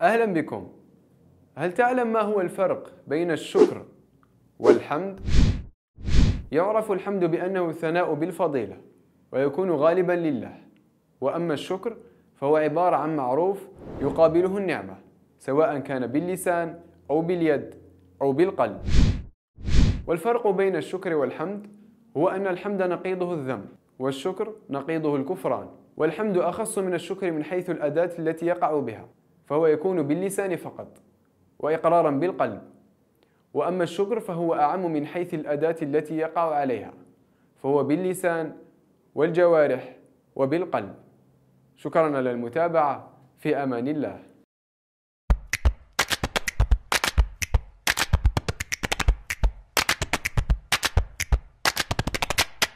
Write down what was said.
أهلا بكم هل تعلم ما هو الفرق بين الشكر والحمد؟ يعرف الحمد بأنه الثناء بالفضيلة ويكون غالبا لله وأما الشكر فهو عبارة عن معروف يقابله النعمة سواء كان باللسان أو باليد أو بالقلب والفرق بين الشكر والحمد هو أن الحمد نقيضه الذنب والشكر نقيضه الكفران والحمد أخص من الشكر من حيث الأداة التي يقع بها فهو يكون باللسان فقط وإقرارا بالقلب وأما الشكر فهو أعم من حيث الأداة التي يقع عليها فهو باللسان والجوارح وبالقلب شكرا للمتابعه في أمان الله